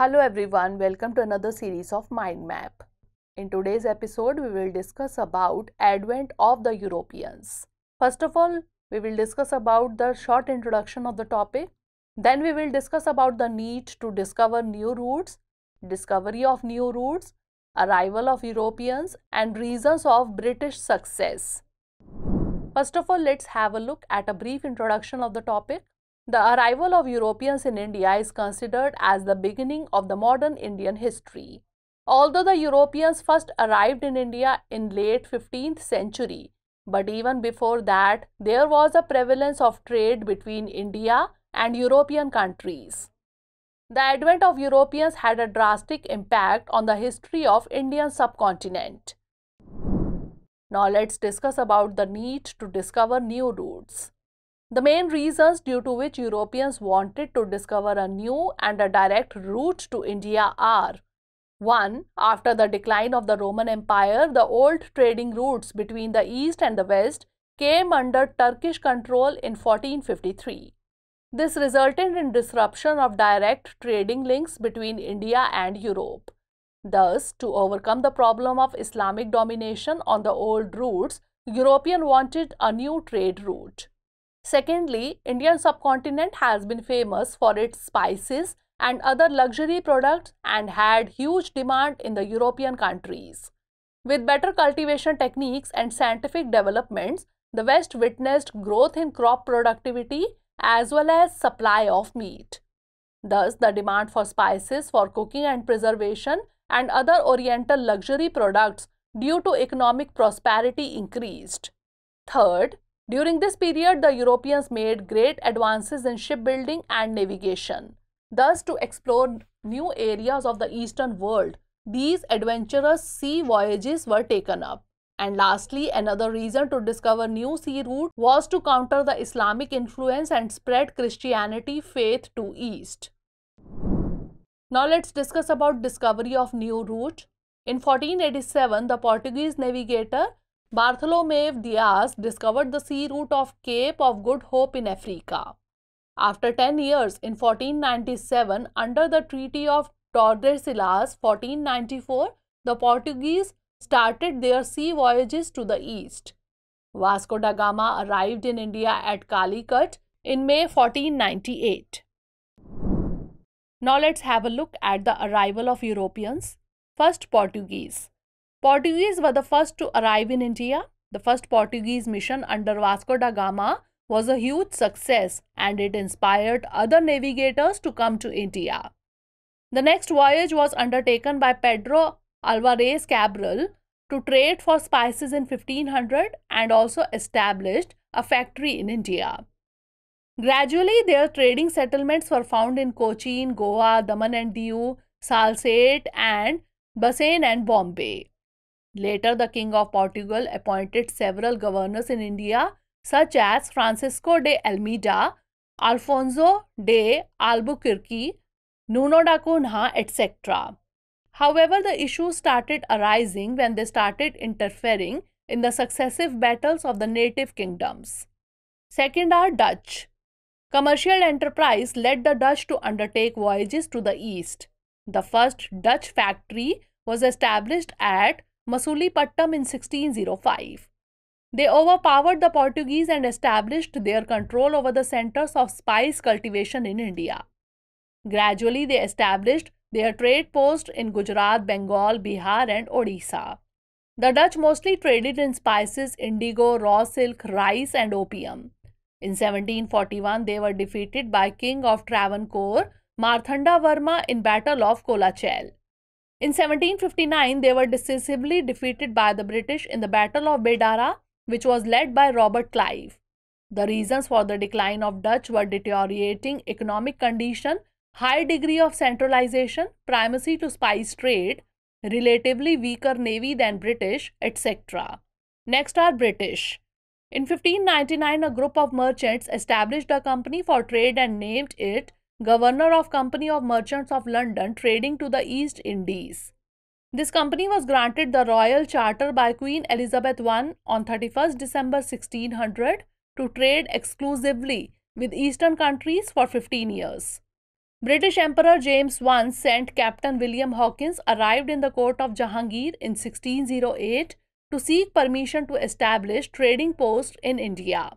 Hello everyone, welcome to another series of Mind Map. In today's episode, we will discuss about advent of the Europeans. First of all, we will discuss about the short introduction of the topic. Then we will discuss about the need to discover new routes, discovery of new routes, arrival of Europeans and reasons of British success. First of all, let's have a look at a brief introduction of the topic. The arrival of Europeans in India is considered as the beginning of the modern Indian history. Although the Europeans first arrived in India in late 15th century, but even before that, there was a prevalence of trade between India and European countries. The advent of Europeans had a drastic impact on the history of Indian subcontinent. Now let's discuss about the need to discover new routes. The main reasons due to which Europeans wanted to discover a new and a direct route to India are 1. After the decline of the Roman Empire, the old trading routes between the East and the West came under Turkish control in 1453. This resulted in disruption of direct trading links between India and Europe. Thus, to overcome the problem of Islamic domination on the old routes, European wanted a new trade route. Secondly, Indian subcontinent has been famous for its spices and other luxury products and had huge demand in the European countries. With better cultivation techniques and scientific developments, the West witnessed growth in crop productivity as well as supply of meat. Thus, the demand for spices for cooking and preservation and other oriental luxury products due to economic prosperity increased. Third, during this period, the Europeans made great advances in shipbuilding and navigation. Thus, to explore new areas of the eastern world, these adventurous sea voyages were taken up. And lastly, another reason to discover new sea route was to counter the Islamic influence and spread Christianity faith to east. Now let's discuss about discovery of new route. In 1487, the Portuguese navigator Bartholomew Diaz discovered the sea route of Cape of Good Hope in Africa. After 10 years, in 1497, under the Treaty of Tordesillas 1494, the Portuguese started their sea voyages to the east. Vasco da Gama arrived in India at Calicut in May 1498. Now let's have a look at the arrival of Europeans. First Portuguese. Portuguese were the first to arrive in India. The first Portuguese mission under Vasco da Gama was a huge success and it inspired other navigators to come to India. The next voyage was undertaken by Pedro Alvarez Cabral to trade for spices in 1500 and also established a factory in India. Gradually, their trading settlements were found in Cochin, Goa, Daman and Diu, Salsette and Bassein and Bombay. Later, the King of Portugal appointed several governors in India, such as Francisco de Almeida, Alfonso de Albuquerque, Nuno da Cunha, etc. However, the issues started arising when they started interfering in the successive battles of the native kingdoms. Second are Dutch. Commercial enterprise led the Dutch to undertake voyages to the east. The first Dutch factory was established at Masulipatam in 1605. They overpowered the Portuguese and established their control over the centers of spice cultivation in India. Gradually, they established their trade posts in Gujarat, Bengal, Bihar, and Odisha. The Dutch mostly traded in spices, indigo, raw silk, rice, and opium. In 1741, they were defeated by King of Travancore Marthanda Verma in Battle of Kolachel. In 1759, they were decisively defeated by the British in the Battle of Bedara, which was led by Robert Clive. The reasons for the decline of Dutch were deteriorating economic condition, high degree of centralization, primacy to spice trade, relatively weaker navy than British, etc. Next are British. In 1599, a group of merchants established a company for trade and named it governor of Company of Merchants of London trading to the East Indies. This company was granted the royal charter by Queen Elizabeth I on 31st December 1600 to trade exclusively with eastern countries for 15 years. British Emperor James I sent Captain William Hawkins arrived in the court of Jahangir in 1608 to seek permission to establish trading posts in India.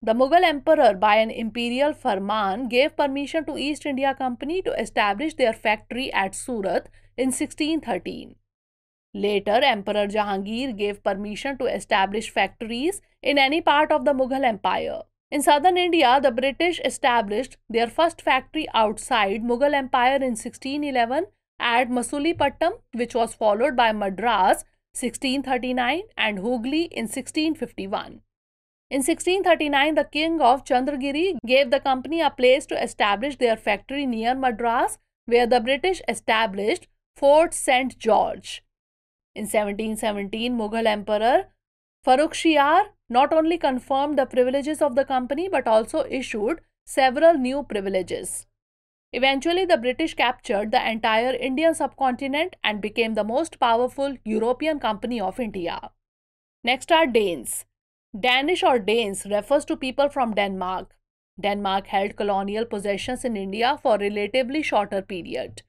The Mughal emperor, by an imperial firman, gave permission to East India Company to establish their factory at Surat in 1613. Later, Emperor Jahangir gave permission to establish factories in any part of the Mughal Empire. In southern India, the British established their first factory outside Mughal Empire in 1611 at Masulipattam, which was followed by Madras 1639 and Hooghly in 1651. In 1639, the king of Chandragiri gave the company a place to establish their factory near Madras, where the British established Fort St. George. In 1717, Mughal Emperor Farrukhshiar not only confirmed the privileges of the company but also issued several new privileges. Eventually, the British captured the entire Indian subcontinent and became the most powerful European company of India. Next are Danes. Danish or Danes refers to people from Denmark. Denmark held colonial possessions in India for a relatively shorter period.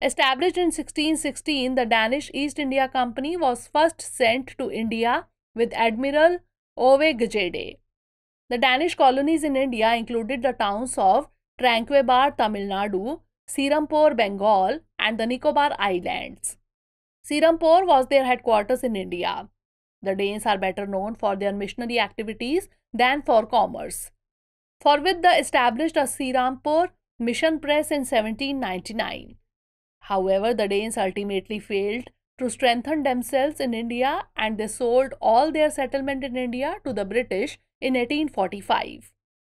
Established in 1616, the Danish East India Company was first sent to India with Admiral Ove Gajede. The Danish colonies in India included the towns of Tranquebar, Tamil Nadu, Sirampore, Bengal, and the Nicobar Islands. Sirampore was their headquarters in India. The Danes are better known for their missionary activities than for commerce. For with the established a Sirampur mission press in 1799. However, the Danes ultimately failed to strengthen themselves in India and they sold all their settlement in India to the British in 1845.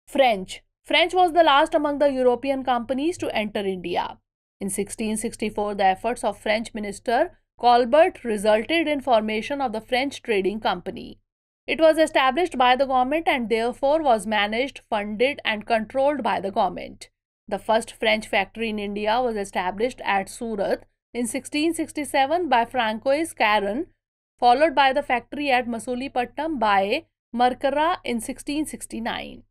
French. French was the last among the European companies to enter India. In 1664, the efforts of French minister Colbert resulted in formation of the French Trading Company. It was established by the government and therefore was managed, funded and controlled by the government. The first French factory in India was established at Surat in 1667 by Francois Caron, followed by the factory at Masulipatnam by Markara in 1669.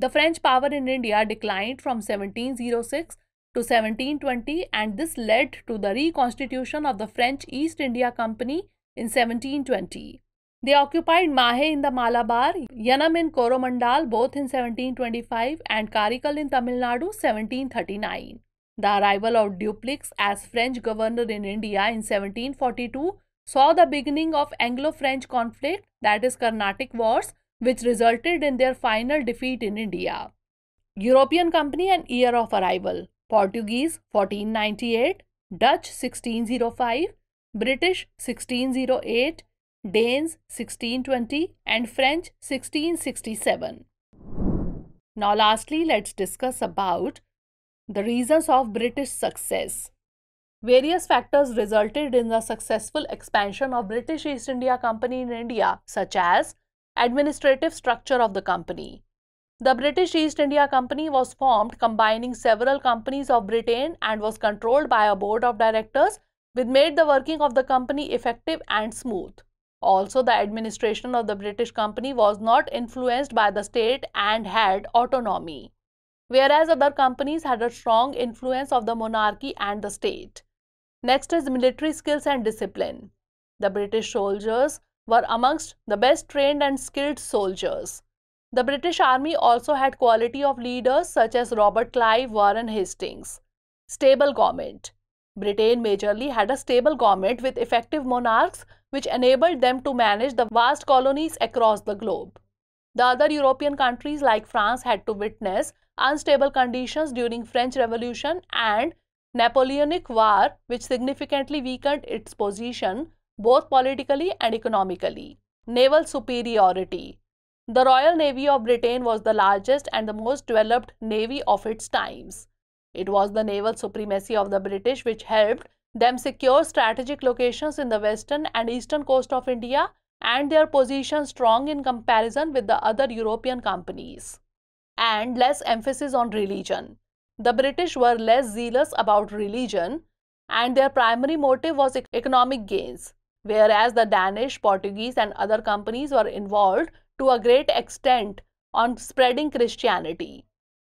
The French power in India declined from 1706 to 1720 and this led to the reconstitution of the French East India Company in 1720. They occupied Mahe in the Malabar, Yanam in Coromandel both in 1725 and Karikal in Tamil Nadu 1739. The arrival of Duplex as French governor in India in 1742 saw the beginning of Anglo-French conflict that is Carnatic Wars which resulted in their final defeat in India. European Company and Year of Arrival Portuguese 1498, Dutch 1605, British 1608, Danes 1620 and French 1667. Now lastly let's discuss about the reasons of British success. Various factors resulted in the successful expansion of British East India Company in India such as administrative structure of the company, the British East India Company was formed combining several companies of Britain and was controlled by a board of directors which made the working of the company effective and smooth. Also, the administration of the British company was not influenced by the state and had autonomy, whereas other companies had a strong influence of the monarchy and the state. Next is military skills and discipline. The British soldiers were amongst the best trained and skilled soldiers. The British Army also had quality of leaders such as Robert Clive, Warren Hastings. Stable government. Britain majorly had a stable government with effective monarchs which enabled them to manage the vast colonies across the globe. The other European countries like France had to witness unstable conditions during French Revolution and Napoleonic War which significantly weakened its position both politically and economically. Naval superiority. The Royal Navy of Britain was the largest and the most developed navy of its times. It was the naval supremacy of the British which helped them secure strategic locations in the western and eastern coast of India and their position strong in comparison with the other European companies. And less emphasis on religion. The British were less zealous about religion and their primary motive was economic gains, whereas the Danish, Portuguese and other companies were involved to a great extent on spreading Christianity.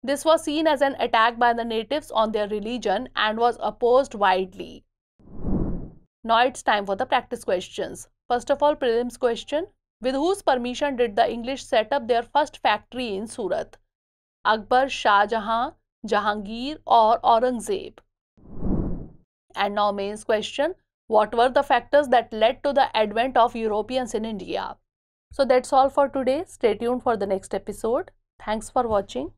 This was seen as an attack by the natives on their religion and was opposed widely. Now it's time for the practice questions. First of all, prelims question. With whose permission did the English set up their first factory in Surat? Akbar, Shah Jahan, Jahangir or Aurangzeb? And now mains question. What were the factors that led to the advent of Europeans in India? So that's all for today. Stay tuned for the next episode. Thanks for watching.